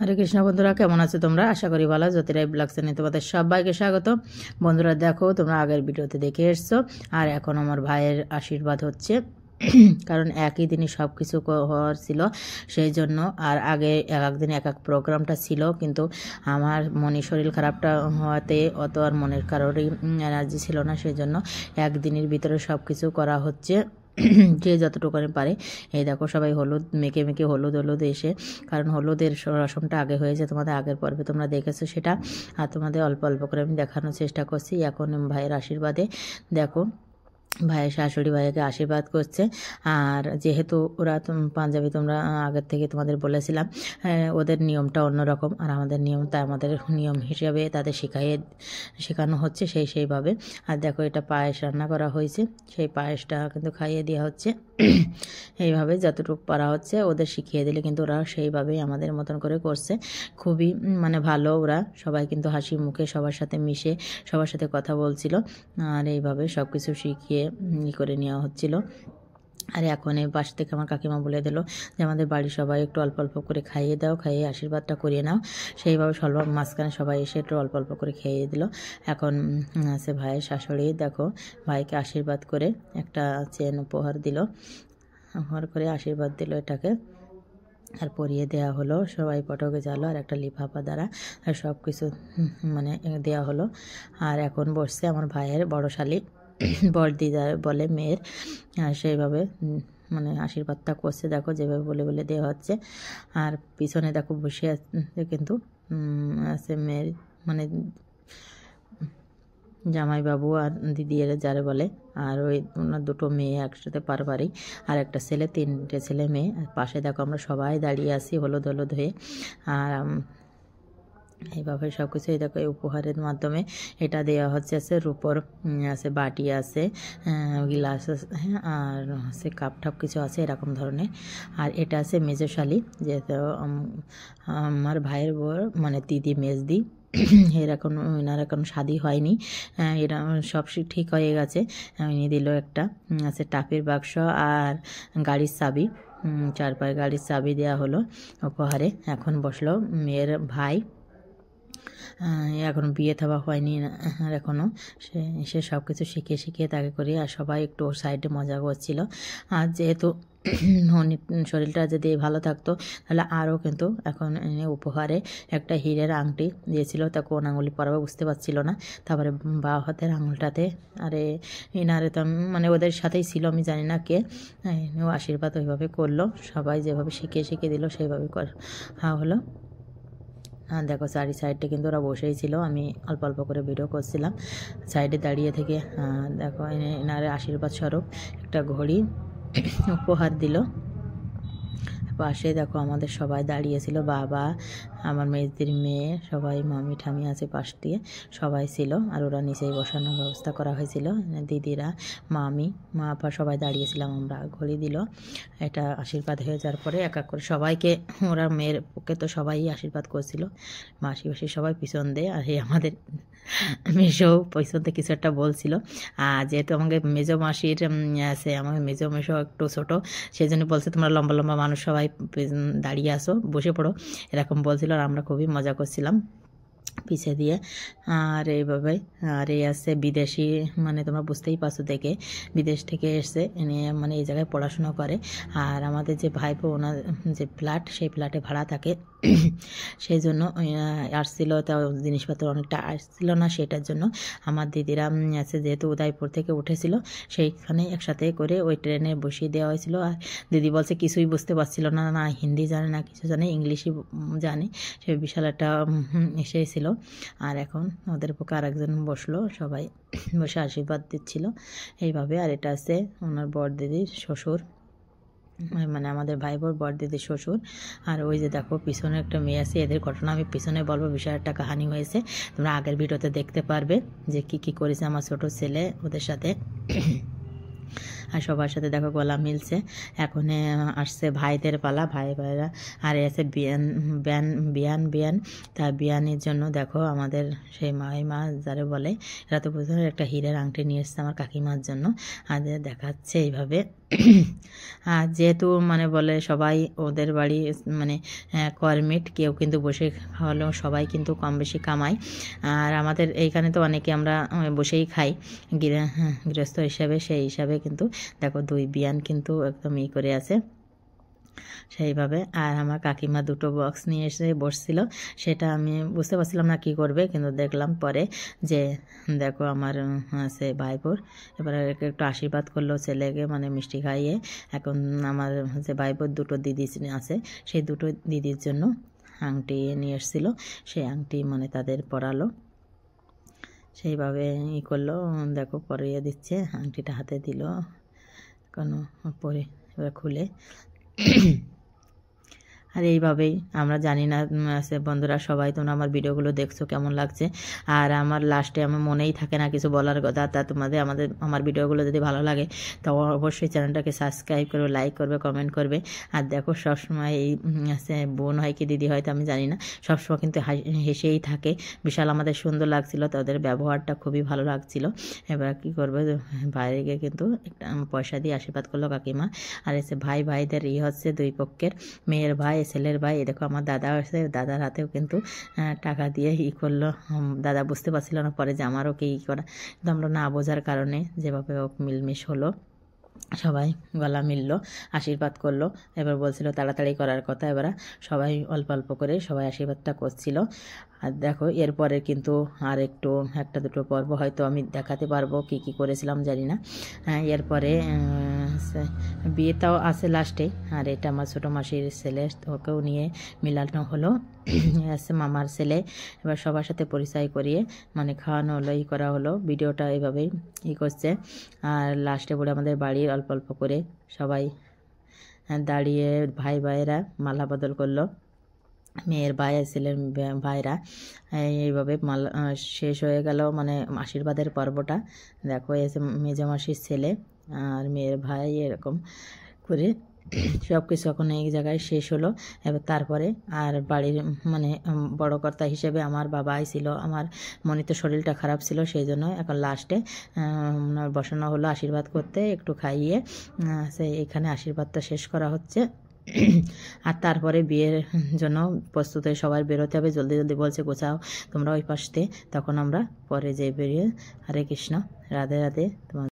হরে কৃষ্ণ বন্ধুরা কেমন আছো তোমরা আশা করি ভালো জ্যোতিরাই ব্লগ নিতে তোমাদের সবাইকে স্বাগত বন্ধুরা দেখো তোমরা আগের ভিডিওতে দেখে এসছো আর এখন আমার ভাইয়ের আশীর্বাদ হচ্ছে কারণ একই দিনই সব কিছু হওয়ার ছিল সেই জন্য আর আগে এক এক দিন এক এক প্রোগ্রামটা ছিল কিন্তু আমার মনে শরীর খারাপটা হওয়াতে অত আর মনের কারোরই এনার্জি ছিল না সেই জন্য একদিনের ভিতরে সব কিছু করা হচ্ছে যে যতটুকুনি পারে এই দেখো সবাই হলুদ মেখে মেখে হলুদ হলুদ এসে কারণ হলুদের রসমটা আগে হয়েছে তোমাদের আগের পর্বে তোমরা দেখেছো সেটা আর তোমাদের অল্প অল্প করে আমি দেখানোর চেষ্টা করছি এখন ভাইয়ের আশীর্বাদে দেখো ভাইয়ের শাশুড়ি ভাইয়াকে আশীর্বাদ করছে আর যেহেতু ওরা পাঞ্জাবি তোমরা আগের থেকে তোমাদের বলেছিলাম ওদের নিয়মটা অন্যরকম আর আমাদের নিয়ম তাই আমাদের নিয়ম হিসেবে তাদের শেখাইয়ে শেখানো হচ্ছে সেই সেইভাবে আর দেখো এটা পায়েস রান্না করা হয়েছে সেই পায়েসটা কিন্তু খাইয়ে দেওয়া হচ্ছে এইভাবে যতটুকু পারা হচ্ছে ওদের শিখিয়ে দিলে কিন্তু ওরা সেইভাবেই আমাদের মতন করে করছে খুবই মানে ভালো ওরা সবাই কিন্তু হাসি মুখে সবার সাথে মিশে সবার সাথে কথা বলছিল আর এইভাবে সব কিছু শিখিয়ে ই করে নেওয়া হচ্ছিল আর এখন এই বাস থেকে আমার কাকিমা বলে দিল যে আমাদের বাড়ির সবাই একটু অল্প অল্প করে খাইয়ে দাও খাইয়ে আশীর্বাদটা করিয়ে নাও সেইভাবে সবার মাঝখানে সবাই এসে একটু অল্প অল্প করে খাইয়ে দিল এখন আছে ভাইয়ের শাশুড়ি দেখো ভাইকে আশীর্বাদ করে একটা চেন উপহার দিল উপহার করে আশীর্বাদ দিল এটাকে আর পরিয়ে দেওয়া হলো সবাই পটকে জাল আর একটা লিফাফা দ্বারা আর সব কিছু মানে দেওয়া হলো আর এখন বসছে আমার ভাইয়ের বড় শালিক বরদিদা বলে মেয়ের সেইভাবে মানে আশীর্বাদটা করছে দেখো যেভাবে বলে বলে দেওয়া হচ্ছে আর পিছনে দেখো বসে আছে কিন্তু আছে মেয়ের মানে জামাইবাবু আর দিদি এরা যারে বলে আর ওই ওনার দুটো মেয়ে একসাথে পারবারই আর একটা ছেলে তিনটে ছেলে মেয়ে আর পাশে দেখো আমরা সবাই দাঁড়িয়ে আছি হলুদ হলুদ হয়ে আর এইভাবে সব কিছু এই দেখো উপহারের মাধ্যমে এটা দেওয়া হচ্ছে আছে রুপোর আছে বাটি আছে গ্লাস আছে হ্যাঁ, আর আছে কাপ টাপ কিছু আছে এরকম ধরনের আর এটা আছে মেজশালী যেহেতু আমার ভাইয়ের বর মানে দিদি মেজদি দি এরকম ওনার এখন শাদি হয়নি এরা সব ঠিক হয়ে গেছে এনে দিল একটা আছে টাপের বাক্স আর গাড়ির চাবি চার পায়ে গাড়ির চাবি দেওয়া হলো উপহারে এখন বসলো মেয়ের ভাই এখনও বিয়ে থাবা হয়নি আর এখনও সে সে সব কিছু শিখে শিখিয়ে তাকে করি আর সবাই একটু ওর সাইডে মজা করছিল আর যেহেতু শরীরটা যদি ভালো থাকতো তাহলে আরও কিন্তু এখন উপহারে একটা হিরের আংটি দিয়েছিল তা কোন আঙুলি পরাবে বুঝতে পারছিল না তারপরে বা হাতের আঙুলটাতে আরে এনারে তো মানে ওদের সাথেই ছিল আমি জানি না কে ও আশীর্বাদ ওইভাবে করলো সবাই যেভাবে শিখিয়ে শিখিয়ে দিল সেইভাবে করা হলো হ্যাঁ, দেখো সারি সাইডটা কিন্তু ওরা বসেই ছিল আমি অল্প অল্প করে ভিডিও করছিলাম সাইডে দাঁড়িয়ে থেকে দেখো এনারে আশীর্বাদ স্বরূপ একটা ঘড়ি উপহার দিল পাশে দেখো আমাদের সবাই দাঁড়িয়েছিল বাবা আমার মেয়েদের মেয়ে সবাই মামি ঠামি আছে পাশ দিয়ে সবাই ছিল আর ওরা নিচেই বসানোর ব্যবস্থা করা হয়েছিল দিদিরা মামি মা আপা সবাই দাঁড়িয়েছিলাম আমরা ঘড়ি দিল এটা আশীর্বাদ হয়ে যাওয়ার পরে এক এক করে সবাইকে ওরা মেয়ের পক্ষে তো সবাই আশীর্বাদ করছিল মাসি বাসি সবাই পিছন দেয় আর এই আমাদের মেশো পয়সাতে কিছু একটা বলছিল যেহেতু আমাকে মেজো মাসির আছে আমার মেজো মেশো একটু ছোটো সেই জন্য বলছে তোমরা লম্বা লম্বা মানুষ সবাই সবাই দাঁড়িয়ে আসো বসে পড়ো এরকম বলছিল আর আমরা খুবই মজা করছিলাম পিছে দিয়ে আর এইভাবে আর এই আসছে বিদেশি মানে তোমরা বুঝতেই পারছো দেখে বিদেশ থেকে এসছে এনে মানে এই জায়গায় পড়াশুনো করে আর আমাদের যে ভাইপো ওনার যে ফ্ল্যাট সেই ফ্ল্যাটে ভাড়া থাকে সেই জন্য আসছিল তা জিনিসপত্র অনেকটা আসছিল না সেটার জন্য আমার দিদিরা আছে যেহেতু উদয়পুর থেকে উঠেছিল সেইখানে একসাথে করে ওই ট্রেনে বসিয়ে দেওয়া হয়েছিল আর দিদি বলছে কিছুই বুঝতে পারছিল না না হিন্দি জানে না কিছু জানে ইংলিশই জানে সে বিশাল একটা এসেছিল আর এখন ওদের পক্ষে আরেকজন বসলো সবাই বসে আশীর্বাদ দিচ্ছিল এইভাবে আর এটা আছে ওনার বর দিদির শ্বশুর মানে আমাদের ভাই বোর বর দিদি শ্বশুর আর ওই যে দেখো পিছনে একটা মেয়ে আছে এদের ঘটনা আমি পিছনে বলবো বিষয় একটা কাহানি হয়েছে তোমরা আগের ভিডিওতে দেখতে পারবে যে কি কি করেছে আমার ছোট ছেলে ওদের সাথে আর সবার সাথে দেখো গলা মিলছে এখন আসছে ভাইদের পালা ভাই ভাইরা আর এসে বিয়ান বিয়ান বিয়ান বিয়ান তা বিয়ানির জন্য দেখো আমাদের সেই মাইমা যারে বলে এরা তো বুঝতে একটা হিরের আংটি নিয়ে এসছে আমার কাকিমার জন্য আর দেখাচ্ছে এইভাবে আর যেহেতু মানে বলে সবাই ওদের বাড়ি মানে কর্মিট কেউ কিন্তু বসে খাওয়ালেও সবাই কিন্তু কম বেশি কামায় আর আমাদের এইখানে তো অনেকে আমরা বসেই খাই হ্যাঁ, গৃহস্থ হিসাবে সেই হিসাবে কিন্তু দেখো দুই বিয়ান কিন্তু একদম ই করে আছে সেইভাবে আর আমার কাকিমা দুটো বক্স নিয়ে এসে বসছিল সেটা আমি বুঝতে পারছিলাম না কি করবে কিন্তু দেখলাম পরে যে দেখো আমার সে ভাইপোর এবারে একটু আশীর্বাদ করলো ছেলেকে মানে মিষ্টি খাইয়ে এখন আমার যে ভাইপোর দুটো দিদি আছে সেই দুটো দিদির জন্য আংটি নিয়ে এসেছিলো সেই আংটি মানে তাদের পরালো সেইভাবে ই করলো দেখো পরিয়ে দিচ্ছে আংটিটা হাতে দিল quand no আর এইভাবেই আমরা জানি না সে বন্ধুরা সবাই তোমরা আমার ভিডিওগুলো দেখছো কেমন লাগছে আর আমার লাস্টে আমার মনেই থাকে না কিছু বলার কথা তা তোমাদের আমাদের আমার ভিডিওগুলো যদি ভালো লাগে তো অবশ্যই চ্যানেলটাকে সাবস্ক্রাইব করবে লাইক করবে কমেন্ট করবে আর দেখো সবসময় এই সে বোন হয় কি দিদি হয় তো আমি জানি না সবসময় কিন্তু হেসেই থাকে বিশাল আমাদের সুন্দর লাগছিল তাদের ব্যবহারটা খুবই ভালো লাগছিল এবার কি করবে বাইরে গিয়ে কিন্তু একটা পয়সা দিয়ে আশীর্বাদ করলো কাকিমা আর এসে ভাই ভাইদের ই হচ্ছে দুই পক্ষের মেয়ের ভাই ছেলের ভাই এদেখো আমার দাদা আছে দাদার হাতেও কিন্তু টাকা দিয়ে ই করলো দাদা বুঝতে পারছিল না পরে যে আমারও কি ই করা কিন্তু আমরা না বোঝার কারণে যেভাবে হোক মিলমিশ হলো সবাই গলা মিলল আশীর্বাদ করলো এবার বলছিল তাড়াতাড়ি করার কথা এবার সবাই অল্প অল্প করে সবাই আশীর্বাদটা করছিল আর দেখো এরপরে কিন্তু আর একটু একটা দুটো পর্ব হয়তো আমি দেখাতে পারবো কি কি করেছিলাম জানি না হ্যাঁ, এরপরে বিয়েটাও আছে লাস্টে আর এটা আমার ছোটো মাসির ছেলে ওকেও নিয়ে মিলানো হলো আছে মামার ছেলে এবার সবার সাথে পরিচয় করিয়ে মানে খাওয়ানো হলো ই করা হলো ভিডিওটা এভাবেই ই করছে আর লাস্টে পরে আমাদের বাড়ির অল্প অল্প করে সবাই দাঁড়িয়ে ভাই ভাইয়েরা মালা বদল করলো মেয়ের ভাই ছিলেন ভাইরা এইভাবে মালা শেষ হয়ে গেল মানে আশীর্বাদের পর্বটা দেখো এসে মেজামাসির ছেলে আর মেয়ের ভাই এরকম করে সব কিছু এখন এই জায়গায় শেষ হলো এবার তারপরে আর বাড়ির মানে বড় কর্তা হিসেবে আমার বাবা ছিল আমার মনে তো শরীরটা খারাপ ছিল সেই জন্য এখন লাস্টে বসানো হলো আশীর্বাদ করতে একটু খাইয়ে সেই এখানে আশীর্বাদটা শেষ করা হচ্ছে আর তারপরে বিয়ের জন্য প্রস্তুত হয়ে সবাই বেরোতে হবে জলদি জলদি বলছে গোছাও তোমরা ওই পাশতে তখন আমরা পরে যে বেরিয়ে হরে কৃষ্ণ রাধে রাধে তোমার